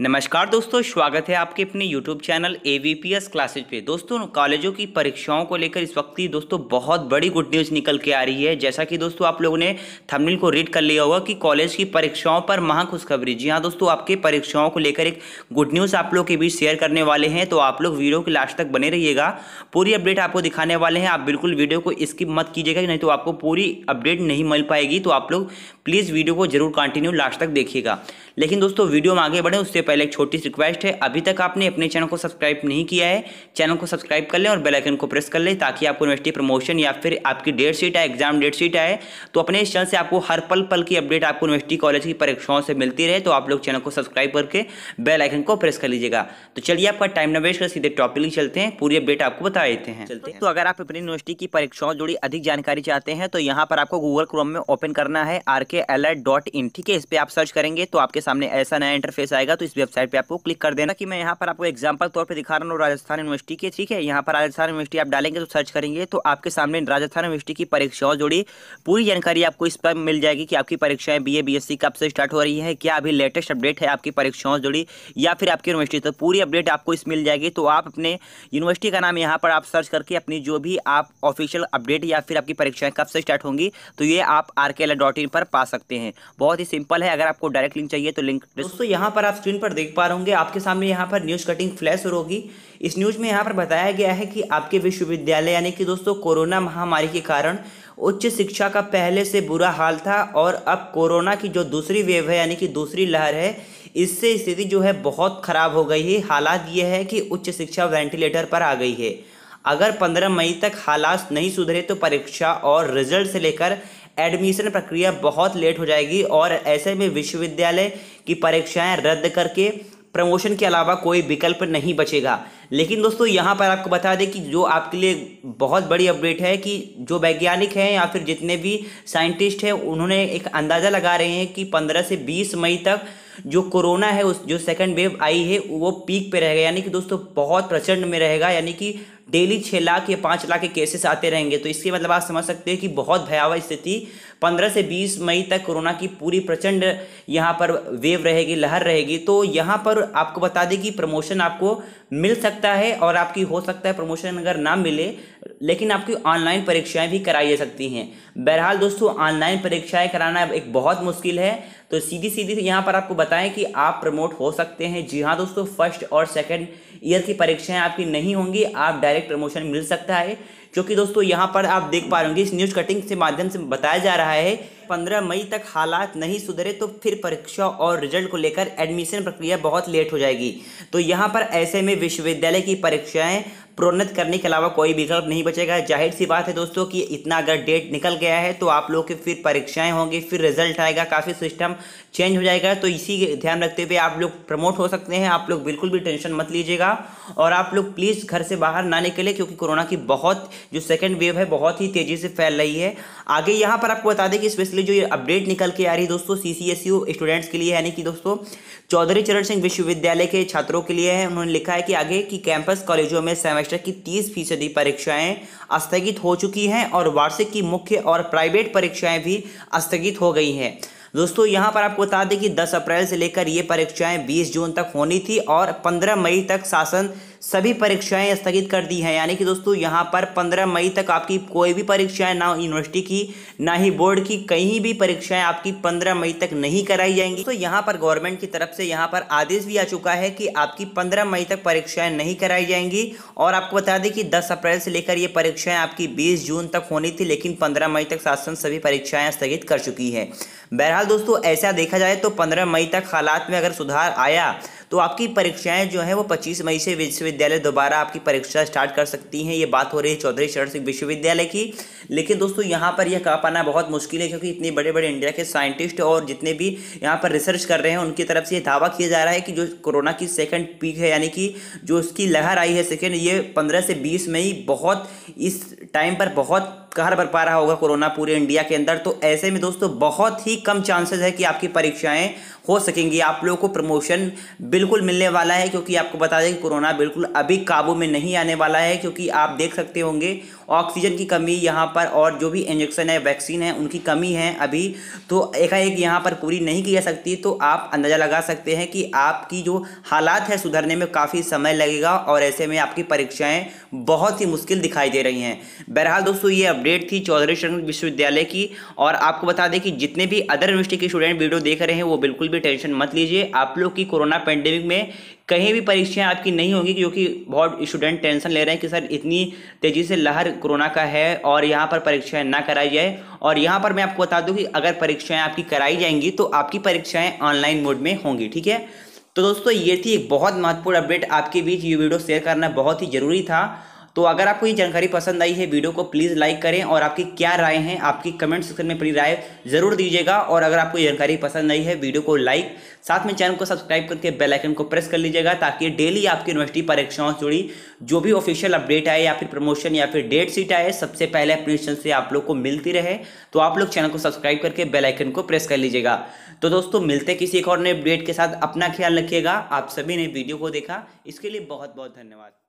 नमस्कार दोस्तों स्वागत है आपके अपने YouTube channel A V P S classes पे दोस्तों कॉलेजों की परीक्षाओं को लेकर इस वक्त ही दोस्तों बहुत बड़ी गुड न्यूज़ निकल के आ रही है जैसा कि दोस्तों आप लोगों ने थंबनेल को रीड कर लिया होगा कि कॉलेज की परीक्षाओं पर महा खुशखबरी जी हाँ दोस्तों आपके परीक्षाओं को लेकर एक गुड न्यूज़ आप लोग के बीच शेयर करने वाले हैं तो आप लोग वीडियो के लास्ट तक बने रहिएगा पूरी अपडेट आपको दिखाने वाले हैं आप बिल्कुल वीडियो को स्किप मत कीजिएगा नहीं तो आपको पूरी अपडेट नहीं मिल पाएगी तो आप लोग प्लीज़ वीडियो को जरूर कंटिन्यू लास्ट तक देखिएगा लेकिन दोस्तों वीडियो में आगे बढ़े उससे पहले एक छोटी सी रिक्वेस्ट है अभी तक आपने अपने चैनल को सब्सक्राइब नहीं किया है चैनल को सब्सक्राइब कर लें और बेलाइकन को प्रेस कर लें ताकि आपको यूनिवर्सिटी प्रमोशन या फिर आपकी डेट शीट आए एग्जाम डेट शीट आए तो अपने इस चैनल से आपको हर पल पल की अपडेट आपको यूनिवर्सिटी कॉलेज की परीक्षाओं से मिलती रहे तो आप लोग चैनल को सब्सक्राइब करके बेलाइकन को प्रेस कर लीजिएगा तो चलिए आपका टाइम न वेस्ट कर सीधे टॉपिक चलते हैं पूरी अपडेट आपको बता देते हैं चलते तो अगर आप अपनी यूनिवर्सिटी की परीक्षाओं जुड़ी अधिक जानकारी चाहते हैं तो यहाँ पर आपको गूगल क्रोम में ओपन करना है आर के ठीक है इस पर आप सर्च करेंगे तो आपके सामने ऐसा नया इंटरफेस आएगा तो इस वेबसाइट पे आपको क्लिक कर देना कि मैं यहाँ पर आपको एग्जाम्पल तौर पर दिखा रहा हूँ राजस्थान यूनिवर्सिटी के ठीक है यहाँ पर राजस्थान यूनिवर्सिटी आप डालेंगे तो सर्च करेंगे तो आपके सामने राजस्थान यूनिवर्सिटी की परीक्षाओं जुड़ी पूरी जानकारी आपको इस पर मिल जाएगी कि आपकी परीक्षाएं B A B S C कब से स्टार्ट हो रही है क्या अभी लेटेस्ट अपडेट है आपकी परीक्षाओं जुड़ी या फिर आपकी यूनिवर्सिटी तो पूरी अपडेट आपको इस मिल जाएगी तो आप अपने यूनिवर्सिटी का नाम यहाँ पर आप सर्च करके अपनी जो भी आप ऑफिशियल अपडेट या फिर आपकी परीक्षाएं कब से स्टार्ट होंगी तो ये आप आर पर पा सकते हैं बहुत ही सिंपल है अगर आपको डायरेक्ट लिंक चाहिए तो लिंक दोस्तों यहाँ पर आप स्क्रीन पर देख पा रहे होंगे आपके सामने यहाँ पर न्यूज़ कटिंग फ्लैश और होगी इस न्यूज़ में यहाँ पर बताया गया है कि आपके विश्वविद्यालय यानी कि दोस्तों कोरोना महामारी के कारण उच्च शिक्षा का पहले से बुरा हाल था और अब कोरोना की जो दूसरी वेव है यानी कि दूसरी लहर है इससे स्थिति जो है बहुत ख़राब हो गई है हालात ये है कि उच्च शिक्षा वेंटिलेटर पर आ गई है अगर 15 मई तक हालात नहीं सुधरे तो परीक्षा और रिजल्ट से लेकर एडमिशन प्रक्रिया बहुत लेट हो जाएगी और ऐसे में विश्वविद्यालय की परीक्षाएं रद्द करके प्रमोशन के अलावा कोई विकल्प नहीं बचेगा लेकिन दोस्तों यहाँ पर आपको बता दें कि जो आपके लिए बहुत बड़ी अपडेट है कि जो वैज्ञानिक हैं या फिर जितने भी साइंटिस्ट हैं उन्होंने एक अंदाज़ा लगा रहे हैं कि 15 से 20 मई तक जो कोरोना है उस जो सेकंड वेव आई है वो पीक पे रहेगा यानी कि दोस्तों बहुत प्रचंड में रहेगा यानी कि डेली छः लाख या पाँच लाख के केसेस आते रहेंगे तो इसके मतलब आप समझ सकते हैं कि बहुत भयावह स्थिति पंद्रह से बीस मई तक कोरोना की पूरी प्रचंड यहाँ पर वेव रहेगी लहर रहेगी तो यहाँ पर आपको बता दें कि प्रमोशन आपको मिल सकता है और आपकी हो सकता है प्रमोशन अगर ना मिले लेकिन आपकी ऑनलाइन परीक्षाएं भी कराई जा सकती हैं बहरहाल दोस्तों ऑनलाइन परीक्षाएं कराना एक बहुत मुश्किल है तो सीधी सीधी यहाँ पर आपको बताएं कि आप प्रमोट हो सकते हैं जी हाँ दोस्तों फर्स्ट और सेकंड ईयर की परीक्षाएं आपकी नहीं होंगी आप डायरेक्ट प्रमोशन मिल सकता है क्योंकि दोस्तों यहाँ पर आप देख पा रहे होंगे इस न्यूज़ कटिंग के माध्यम से बताया जा रहा है पंद्रह मई तक हालात नहीं सुधरे तो फिर परीक्षा और रिजल्ट को लेकर एडमिशन प्रक्रिया बहुत लेट हो जाएगी तो यहाँ पर ऐसे में विश्वविद्यालय की परीक्षाएं प्रोन्नत करने के अलावा कोई विकल्प नहीं बचेगा जाहिर सी बात है दोस्तों कि इतना अगर डेट निकल गया है तो आप लोग के फिर परीक्षाएं होंगी फिर रिजल्ट आएगा काफ़ी सिस्टम चेंज हो जाएगा तो इसी ध्यान रखते हुए आप लोग प्रमोट हो सकते हैं आप लोग बिल्कुल भी टेंशन मत लीजिएगा और आप लोग प्लीज़ घर से बाहर ना निकले क्योंकि कोरोना की बहुत जो सेकेंड वेव है बहुत ही तेज़ी से फैल रही है आगे यहाँ पर आपको बता दें कि स्पेशली मुझे जो ये अपडेट निकल के आ रही है दोस्तों सी स्टूडेंट्स के लिए यानी कि दोस्तों चौधरी चरण सिंह विश्वविद्यालय के छात्रों के लिए है उन्होंने लिखा है कि आगे की कैंपस कॉलेजों में सेमेस्टर की तीस फीसदी परीक्षाएं स्थगित हो चुकी हैं और वार्षिक की मुख्य और प्राइवेट परीक्षाएं भी स्थगित हो गई हैं दोस्तों यहां पर आपको बता दें कि 10 अप्रैल से लेकर ये परीक्षाएं 20 जून तक होनी थी और 15 मई तक शासन सभी परीक्षाएं स्थगित कर दी हैं यानी कि दोस्तों यहाँ पर पंद्रह मई तक आपकी कोई भी परीक्षाएं ना यूनिवर्सिटी की ना ही बोर्ड की कहीं भी परीक्षाएं आपकी पंद्रह मई तक नहीं कराई जाएंगी तो यहाँ पर गवर्नमेंट की तरफ से यहाँ पर आदेश भी आ चुका है कि आपकी पंद्रह मई तक परीक्षाएं नहीं कराई जाएंगी और आपको बता दें कि दस अप्रैल से लेकर ये परीक्षाएं आपकी बीस जून तक होनी थी लेकिन पंद्रह मई तक शासन सभी परीक्षाएं स्थगित कर चुकी है बहरहाल दोस्तों ऐसा देखा जाए तो पंद्रह मई तक हालात में अगर सुधार आया तो आपकी परीक्षाएं जो हैं वो 25 मई से विश्वविद्यालय दोबारा आपकी परीक्षा स्टार्ट कर सकती हैं ये बात हो रही है चौधरी चरण सिंह विश्वविद्यालय की लेकिन दोस्तों यहाँ पर यह कह पाना बहुत मुश्किल है क्योंकि इतने बड़े बड़े इंडिया के साइंटिस्ट और जितने भी यहाँ पर रिसर्च कर रहे हैं उनकी तरफ से ये दावा किया जा रहा है कि जो कोरोना की सेकेंड पीक है यानी कि जो उसकी लहर आई है सेकेंड ये पंद्रह से बीस मई बहुत इस टाइम पर बहुत कहर भर पा रहा होगा कोरोना पूरे इंडिया के अंदर तो ऐसे में दोस्तों बहुत ही कम चांसेस है कि आपकी परीक्षाएं हो सकेंगी आप लोगों को प्रमोशन बिल्कुल मिलने वाला है क्योंकि आपको बता दें कि कोरोना बिल्कुल अभी काबू में नहीं आने वाला है क्योंकि आप देख सकते होंगे ऑक्सीजन की कमी यहाँ पर और जो भी इंजेक्शन है वैक्सीन है उनकी कमी है अभी तो एकाएक यहाँ पर पूरी नहीं की जा सकती तो आप अंदाज़ा लगा सकते हैं कि आपकी जो हालात है सुधरने में काफ़ी समय लगेगा और ऐसे में आपकी परीक्षाएँ बहुत ही मुश्किल दिखाई दे रही हैं बहरहाल दोस्तों ये अपडेट थी चौधरी चरण विश्वविद्यालय की और आपको बता दें कि जितने भी अदर यूनिवर्सिटी के स्टूडेंट वीडियो देख रहे हैं वो बिल्कुल भी टेंशन मत लीजिए आप लोग की कोरोना पेंडेमिक में कहीं भी परीक्षाएं आपकी नहीं होंगी क्योंकि बहुत स्टूडेंट टेंशन ले रहे हैं कि सर इतनी तेज़ी से लहर कोरोना का है और यहाँ पर परीक्षाएं ना कराई जाए और यहाँ पर मैं आपको बता दूँ कि अगर परीक्षाएं आपकी कराई जाएंगी तो आपकी परीक्षाएं ऑनलाइन मोड में होंगी ठीक है तो दोस्तों ये थी एक बहुत महत्वपूर्ण अपडेट आपके बीच ये वीडियो शेयर करना बहुत ही ज़रूरी था तो अगर आपको ये जानकारी पसंद आई है वीडियो को प्लीज़ लाइक करें और आपकी क्या राय है आपकी कमेंट सेक्शन में अपनी राय ज़रूर दीजिएगा और अगर आपको ये जानकारी पसंद आई है वीडियो को लाइक साथ में चैनल को सब्सक्राइब करके बेल आइकन को प्रेस कर लीजिएगा ताकि डेली आपकी यूनिवर्सिटी परीक्षाओं से जुड़ी जो भी ऑफिशियल अपडेट आए या फिर प्रमोशन या फिर डेट सीट आए सबसे पहले अपने चैनल से आप लोग को मिलती रहे तो आप लोग चैनल को सब्सक्राइब करके बेल आइकन को प्रेस कर लीजिएगा तो दोस्तों मिलते किसी एक और नए अपडेट के साथ अपना ख्याल रखिएगा आप सभी ने वीडियो को देखा इसके लिए बहुत बहुत धन्यवाद